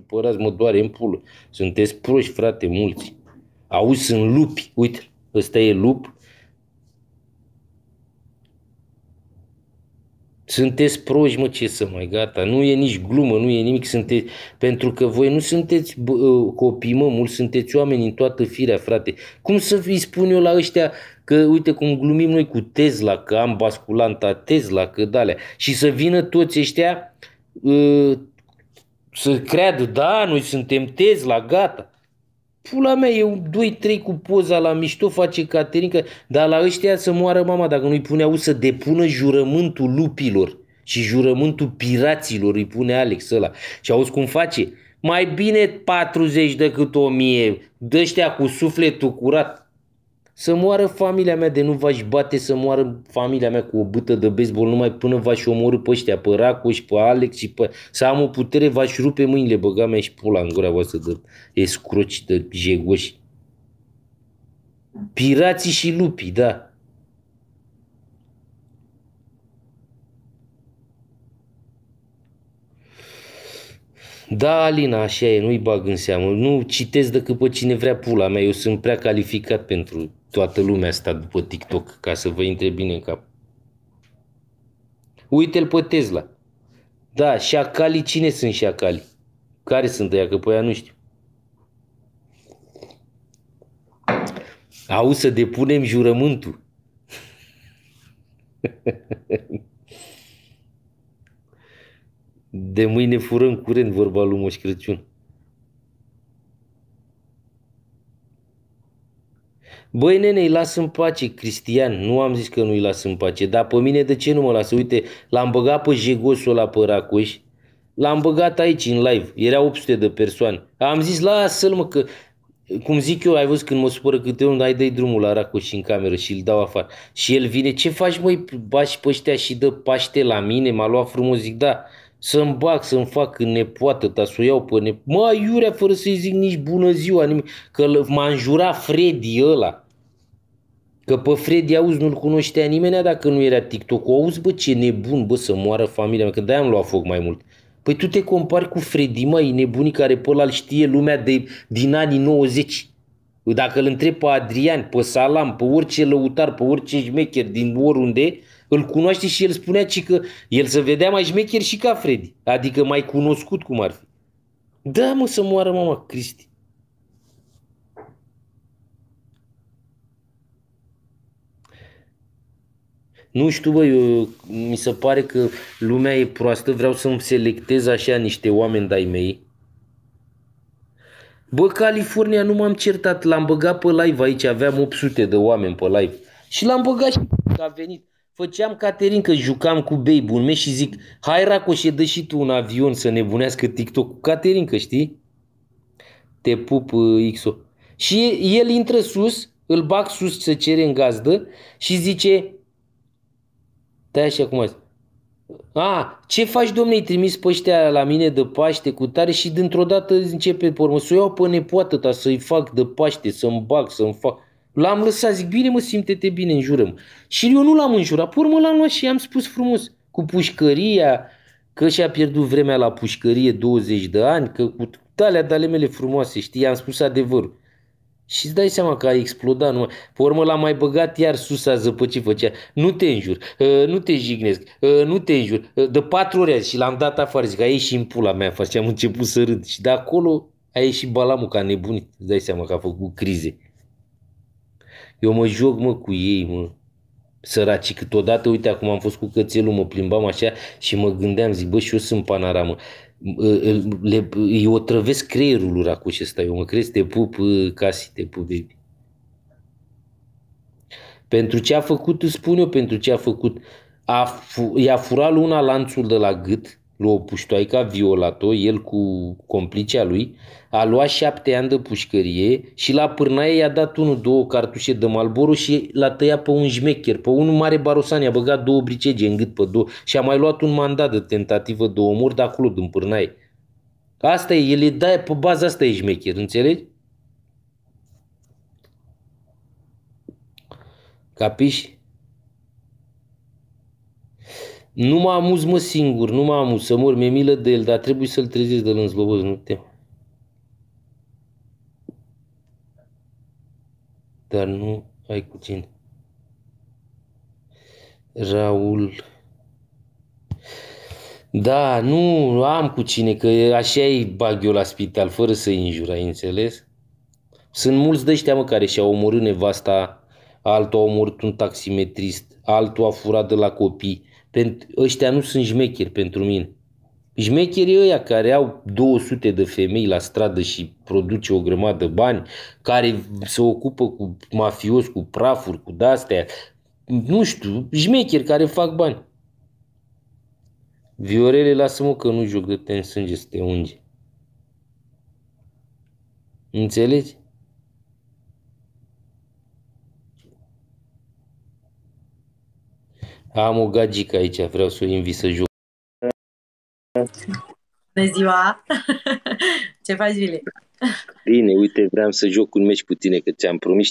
supărați, mă doare în pulă. Sunteți proști, frate, mulți. Auzi, sunt lupi. Uite, ăsta e lup. Sunteți proști, mă, ce să mai, gata. Nu e nici glumă, nu e nimic. Sunteți... Pentru că voi nu sunteți bă, ă, copii, mă, mulți sunteți oameni în toată firea, frate. Cum să vi spun eu la ăștia că, uite, cum glumim noi cu Tesla, că am basculanta Tesla, că dalea. Și să vină toți ăștia ă, să creadă, da, noi suntem tezi la gata. Pula mea, e un 2-3 cu poza la mișto, face Caterinca, dar la ăștia să moară mama dacă nu-i au să depună jurământul lupilor și jurământul piraților, îi pune Alex ăla. Și auzi cum face? Mai bine 40 decât 1000, dă ăștia cu sufletul curat. Să moară familia mea de nu v-aș bate, să moară familia mea cu o bâtă de baseball numai până v-aș omorâ pe ăștia, pe Racoș, pe Alex și pe... Să am o putere, v-aș rupe mâinile, băga mea și pula în gura voastră de escroci, de jegoși. Pirații și lupii, da. Da, Alina, așa e, nu-i bag în seamă. Nu citesc decât pe cine vrea pula mea, eu sunt prea calificat pentru toată lumea sta după TikTok, ca să vă intre bine în cap. Uite-l pe Tesla. Da, șacalii, cine sunt șacalii? Care sunt ăia? Că pe aia nu știu. Au să depunem jurământul. De mâine furăm curent vorba lui Moș Crăciun. Băi, nene, îi las în pace, Cristian, nu am zis că nu îi las în pace, dar pe mine de ce nu mă lasă? Uite, l-am băgat pe jegosul ăla pe Racoș, l-am băgat aici în live, era 800 de persoane. Am zis, lasă-l mă, că cum zic eu, ai văzut când mă supără câte unul, ai dai drumul la Racoș în cameră și îl dau afară. Și el vine, ce faci măi, bași pe ăștia și dă paște la mine, m-a luat frumos, zic, da, să-mi bag, să-mi fac nepoată ta, să o iau pe ne... Mă, iurea, fără să-i zic nici bună ziua, nimic, că m-a înjurat Freddy ăla. Că pe Freddy, auzi, nu-l cunoștea nimeni dacă nu era tiktok O, Auzi, bă, ce nebun, bă, să moară familia mea, că de-aia am luat foc mai mult. Păi tu te compari cu Freddy, mă, e nebunii care pe ăla știe lumea de, din anii 90. Dacă îl întreb pe Adrian, pe Salam, pe orice lăutar, pe orice șmecher din oriunde, îl cunoaște și el spunea ci că el se vedea mai șmecher și ca Freddy, adică mai cunoscut cum ar fi. Da, mă, să moară mama Cristi. Nu știu, bă, eu, mi se pare că lumea e proastă, vreau să-mi selectez așa niște oameni de-ai mei. Bă, California nu m-am certat, l-am băgat pe live aici, aveam 800 de oameni pe live. Și l-am băgat și a venit. Făceam Caterin că jucam cu bei bun meu și zic, hai Racoșe, dă și tu un avion să nebunească TikTok cu Caterin că știi? Te pup, uh, XO. Și el intră sus, îl bag sus să cere în gazdă și zice, stai așa cum azi, a, ce faci, domne, îi trimis pe ăștia la mine de Paște cu tare și dintr-o dată începe pormă, să o iau pe nepoată ta să-i fac de Paște, să-mi bag, să-mi fac. L-am lăsat, zic, bine mă, simte-te bine, înjurăm. Și eu nu l-am înjurat, pur mă l-am luat și i-am spus frumos, cu pușcăria, că și-a pierdut vremea la pușcărie 20 de ani, că cu talea de ale mele frumoase, știi, i-am spus adevărul. Și îți dai seama că a explodat numai. Pe urmă l-a mai băgat iar sus, a zăpăcit, făcea, nu te înjur, ă, nu te jignesc, ă, nu te înjur. Ă, de patru ori și l-am dat afară, zic, a ieșit în pula mea afară și am început să râd. Și de acolo a ieșit balamul ca nebunit, îți dai seama că a făcut crize. Eu mă joc, mă, cu ei, mă. Săracii, câteodată, uite, acum am fost cu cățelul, mă plimbam așa și mă gândeam, zic, bă, și eu sunt panaramă. Le, îi otrăvesc creierul lui Racuș ăsta, eu mă crezi, te pup, ă, casi, te pup, baby. Pentru ce a făcut, îți spun eu pentru ce a făcut. A, i-a furat luna lanțul de la gât, lui a violat-o, el cu complicea lui, a luat șapte ani de pușcărie și la pârnaie i-a dat unul, două cartușe de Malboro și l-a tăiat pe un șmecher, pe unul mare barosan, i-a băgat două bricege în gât pe două și a mai luat un mandat de tentativă de omor de acolo, din pârnaie. Asta e, el e dai pe baza asta e șmecher, înțelegi? Capiși? Nu mă amuz, mă, singur, nu mă amuz să mor, mi-e milă de el, dar trebuie să-l trezesc de lângă Loboz, nu te Dar nu ai cu cine. Raul. Da, nu am cu cine, că așa îi bag eu la spital, fără să-i injur, ai înțeles? Sunt mulți de ăștia, mă, care și-au omorât nevasta, altul a omorât un taximetrist, altul a furat de la copii pentru, ăștia nu sunt jmecheri pentru mine. Jmecherii ăia care au 200 de femei la stradă și produce o grămadă de bani, care se ocupă cu mafios, cu prafuri, cu dastea, nu știu, jmecheri care fac bani. Viorele, lasă-mă că nu joc de te în sânge să te unge. Înțelegi? Am o gagică aici, vreau să o invit să joc. Bună ziua! Ce faci, Vili? Bine, uite, vreau să joc un meci cu tine, că ți-am promis